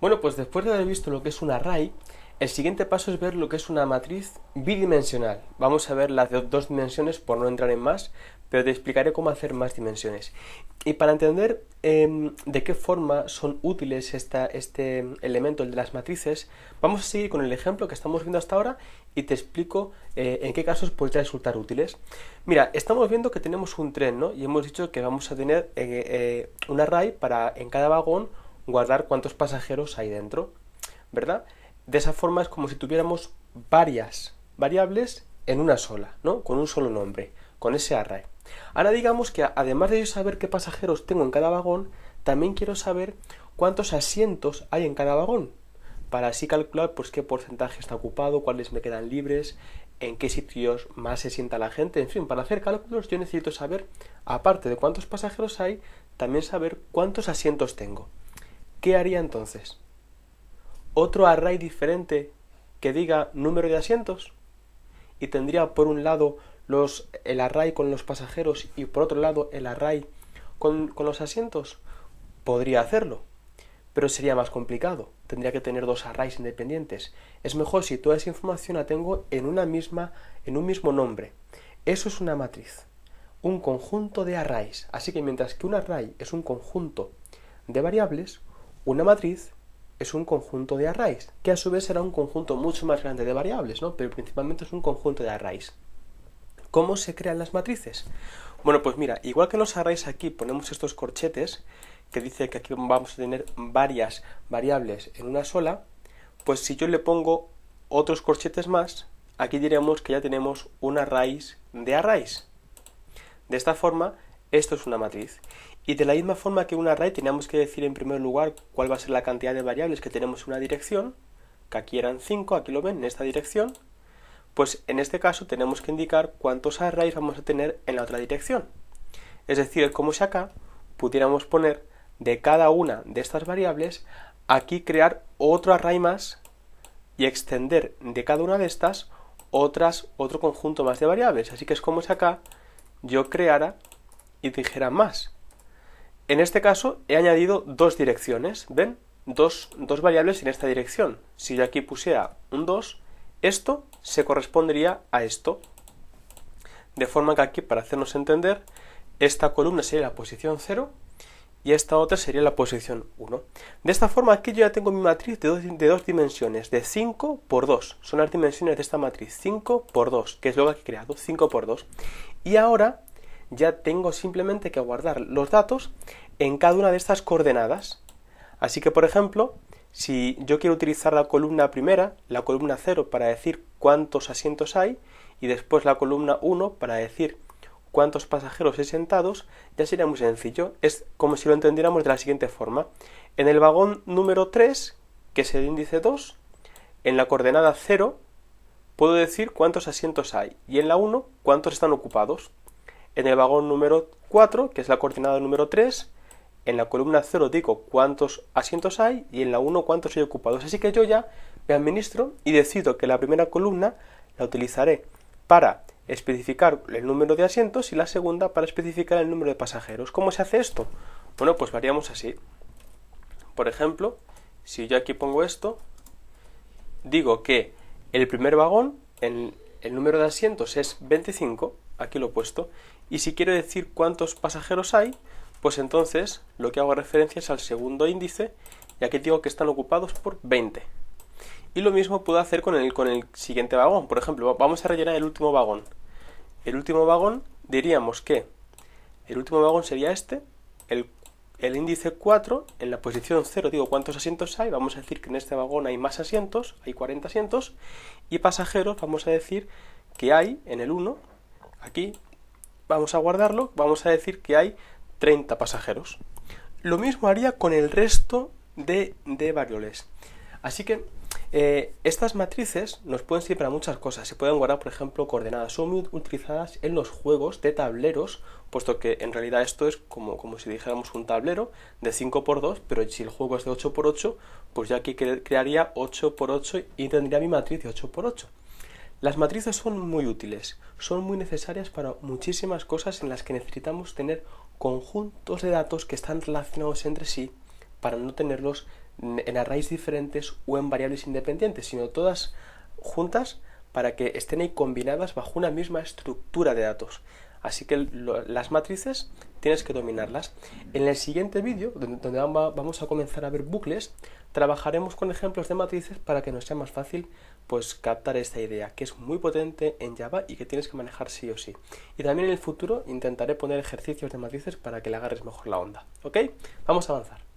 Bueno, pues después de haber visto lo que es un array, el siguiente paso es ver lo que es una matriz bidimensional. Vamos a ver las de dos dimensiones por no entrar en más, pero te explicaré cómo hacer más dimensiones. Y para entender em, de qué forma son útiles esta, este elemento, el de las matrices, vamos a seguir con el ejemplo que estamos viendo hasta ahora y te explico eh, en qué casos podría resultar útiles. Mira, estamos viendo que tenemos un tren, ¿no? Y hemos dicho que vamos a tener eh, eh, un array para en cada vagón guardar cuántos pasajeros hay dentro, ¿verdad? De esa forma es como si tuviéramos varias variables en una sola, ¿no? Con un solo nombre, con ese array. Ahora digamos que además de yo saber qué pasajeros tengo en cada vagón, también quiero saber cuántos asientos hay en cada vagón, para así calcular pues qué porcentaje está ocupado, cuáles me quedan libres, en qué sitios más se sienta la gente, en fin, para hacer cálculos yo necesito saber, aparte de cuántos pasajeros hay, también saber cuántos asientos tengo. ¿qué haría entonces? Otro array diferente que diga número de asientos y tendría por un lado los, el array con los pasajeros y por otro lado el array con, con los asientos. Podría hacerlo, pero sería más complicado. Tendría que tener dos arrays independientes. Es mejor si toda esa información la tengo en una misma, en un mismo nombre. Eso es una matriz, un conjunto de arrays. Así que mientras que un array es un conjunto de variables, una matriz es un conjunto de arrays, que a su vez será un conjunto mucho más grande de variables, ¿no? pero principalmente es un conjunto de arrays. ¿Cómo se crean las matrices? Bueno, pues mira, igual que los arrays aquí ponemos estos corchetes, que dice que aquí vamos a tener varias variables en una sola, pues si yo le pongo otros corchetes más, aquí diremos que ya tenemos una raíz de arrays. De esta forma, esto es una matriz. Y de la misma forma que un array teníamos que decir en primer lugar cuál va a ser la cantidad de variables que tenemos en una dirección, que aquí eran 5, aquí lo ven, en esta dirección, pues en este caso tenemos que indicar cuántos arrays vamos a tener en la otra dirección. Es decir, es como si acá pudiéramos poner de cada una de estas variables, aquí crear otro array más y extender de cada una de estas otras, otro conjunto más de variables. Así que es como si acá yo creara y dijera más. En este caso he añadido dos direcciones, ¿ven? Dos, variables en esta dirección. Si yo aquí pusiera un 2, esto se correspondería a esto. De forma que aquí, para hacernos entender, esta columna sería la posición 0 y esta otra sería la posición 1. De esta forma aquí yo ya tengo mi matriz de de dos dimensiones, de 5 por 2. Son las dimensiones de esta matriz, 5 por 2, que es lo que he creado, 5 por 2. Y ahora ya tengo simplemente que guardar los datos en cada una de estas coordenadas. Así que, por ejemplo, si yo quiero utilizar la columna primera, la columna 0 para decir cuántos asientos hay y después la columna 1 para decir cuántos pasajeros he sentados, ya sería muy sencillo. Es como si lo entendiéramos de la siguiente forma. En el vagón número 3, que es el índice 2, en la coordenada 0 puedo decir cuántos asientos hay y en la 1 cuántos están ocupados en el vagón número 4, que es la coordenada número 3, en la columna 0 digo cuántos asientos hay y en la 1 cuántos hay ocupados. Así que yo ya me administro y decido que la primera columna la utilizaré para especificar el número de asientos y la segunda para especificar el número de pasajeros. ¿Cómo se hace esto? Bueno, pues variamos así. Por ejemplo, si yo aquí pongo esto, digo que el primer vagón, el, el número de asientos es 25 aquí lo he puesto. Y si quiero decir cuántos pasajeros hay, pues entonces lo que hago referencia es al segundo índice y aquí digo que están ocupados por 20. Y lo mismo puedo hacer con el, con el siguiente vagón. Por ejemplo, vamos a rellenar el último vagón. El último vagón diríamos que el último vagón sería este, el, el índice 4, en la posición 0 digo cuántos asientos hay, vamos a decir que en este vagón hay más asientos, hay 40 asientos, y pasajeros vamos a decir que hay en el 1 Aquí vamos a guardarlo, vamos a decir que hay 30 pasajeros. Lo mismo haría con el resto de, de Así que eh, estas matrices nos pueden servir para muchas cosas. Se pueden guardar, por ejemplo, coordenadas. Son utilizadas en los juegos de tableros, puesto que en realidad esto es como, como si dijéramos un tablero de 5x2, pero si el juego es de 8x8, pues ya aquí crearía 8x8 y tendría mi matriz de 8x8. Las matrices son muy útiles, son muy necesarias para muchísimas cosas en las que necesitamos tener conjuntos de datos que están relacionados entre sí para no tenerlos en arrays diferentes o en variables independientes, sino todas juntas para que estén ahí combinadas bajo una misma estructura de datos. Así que las matrices tienes que dominarlas. En el siguiente vídeo, donde vamos a comenzar a ver bucles, trabajaremos con ejemplos de matrices para que nos sea más fácil pues captar esta idea, que es muy potente en Java y que tienes que manejar sí o sí. Y también en el futuro intentaré poner ejercicios de matrices para que le agarres mejor la onda. ¿Ok? Vamos a avanzar.